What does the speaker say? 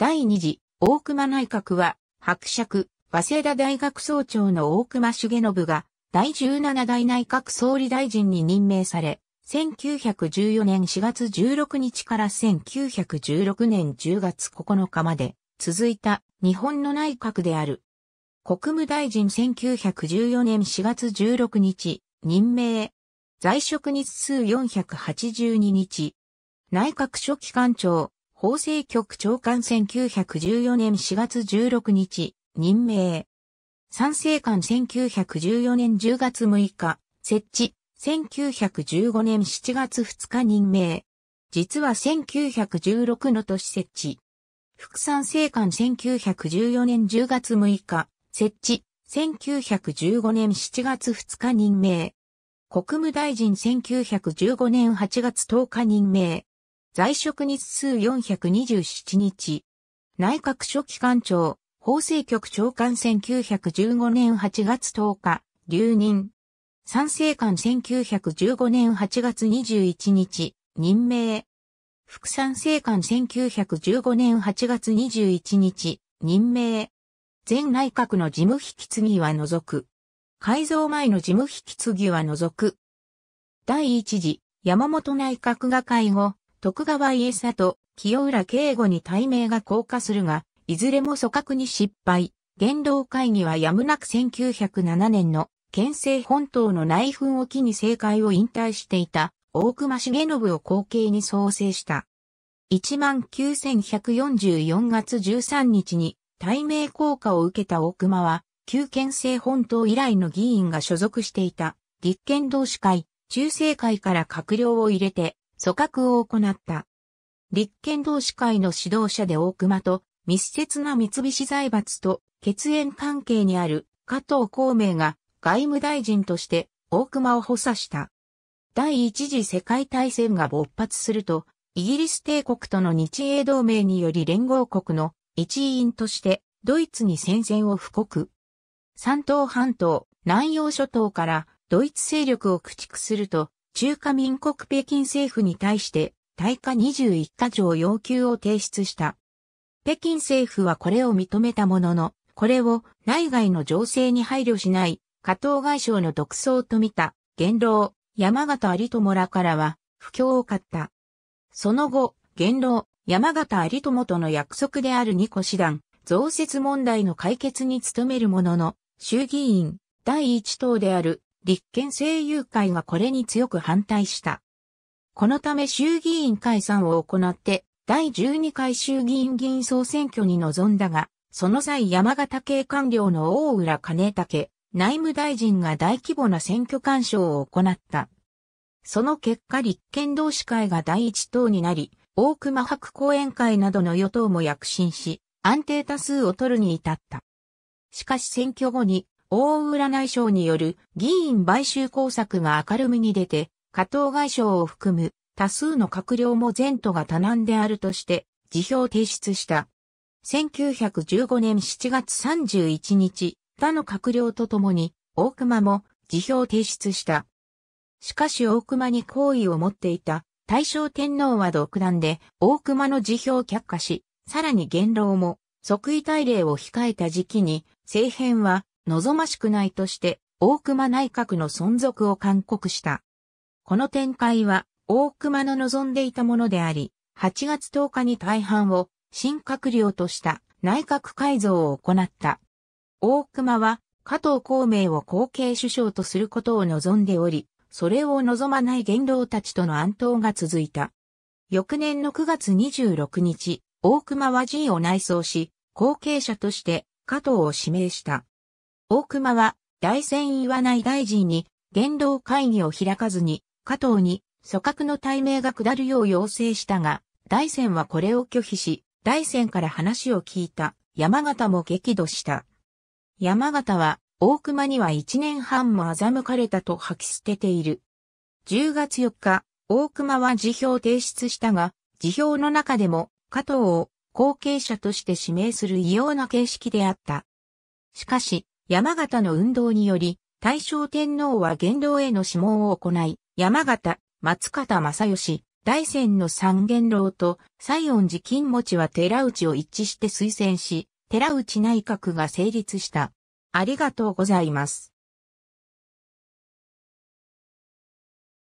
第2次大熊内閣は伯爵、早稲田大学総長の大熊重信が第17代内閣総理大臣に任命され、1914年4月16日から1916年10月9日まで続いた日本の内閣である。国務大臣1914年4月16日任命。在職日数482日。内閣書記官庁、法制局長官1914年4月16日、任命。参政官1914年10月6日、設置。1915年7月2日任命。実は1916の年設置。副参政官1914年10月6日、設置、1915年7月2日任命。国務大臣1915年8月10日任命。在職日数427日。内閣書記官庁、法制局長官1915年8月10日、留任。参政官1915年8月21日、任命。副参政官1915年8月21日、任命。前内閣の事務引き継ぎは除く。改造前の事務引き継ぎは除く。第一次、山本内閣が会後、徳川家里、清浦慶吾に対名が降下するが、いずれも組閣に失敗。元老会議はやむなく1907年の県政本島の内紛を機に政界を引退していた大隈重信を後継に創生した。19144月13日に対名降下を受けた大隈は、旧県政本島以来の議員が所属していた立憲同士会、中政会から閣僚を入れて、組閣を行った。立憲同志会の指導者で大熊と密接な三菱財閥と血縁関係にある加藤孔明が外務大臣として大熊を補佐した。第一次世界大戦が勃発すると、イギリス帝国との日英同盟により連合国の一員としてドイツに戦線を布告。三島半島、南洋諸島からドイツ勢力を駆逐すると、中華民国北京政府に対して対価21か条要求を提出した。北京政府はこれを認めたものの、これを内外の情勢に配慮しない、加藤外相の独走と見た、元老、山形有友らからは、不況を買った。その後、元老、山形有友との約束である二個師団、増設問題の解決に努めるものの、衆議院、第一党である立憲政友会がこれに強く反対した。このため衆議院解散を行って第12回衆議院議員総選挙に臨んだが、その際山形系官僚の大浦兼武、内務大臣が大規模な選挙干渉を行った。その結果立憲同志会が第一党になり、大熊博講演会などの与党も躍進し、安定多数を取るに至った。しかし選挙後に大占い賞による議員買収工作が明るみに出て、加藤外相を含む多数の閣僚も前途が多難であるとして、辞表提出した。1915年7月31日、他の閣僚と共に、大熊も辞表提出した。しかし大熊に好意を持っていた大正天皇は独断で大熊の辞表を却下し、さらに元老も即位大礼を控えた時期に、政変は望ましくないとして、大熊内閣の存続を勧告した。この展開は、大熊の望んでいたものであり、8月10日に大半を新閣僚とした内閣改造を行った。大熊は加藤孔明を後継首相とすることを望んでおり、それを望まない元老たちとの暗闘が続いた。翌年の9月26日、大熊は陣を内装し、後継者として加藤を指名した。大熊は、大戦岩内大臣に、言動会議を開かずに、加藤に、組閣の対名が下るよう要請したが、大戦はこれを拒否し、大戦から話を聞いた、山形も激怒した。山形は、大熊には一年半も欺かれたと吐き捨てている。10月4日、大熊は辞表を提出したが、辞表の中でも、加藤を後継者として指名する異様な形式であった。しかし、山形の運動により、大正天皇は元老への諮問を行い、山形、松方正義、大仙の三元老と西恩寺金持は寺内を一致して推薦し、寺内内閣が成立した。ありがとうございます。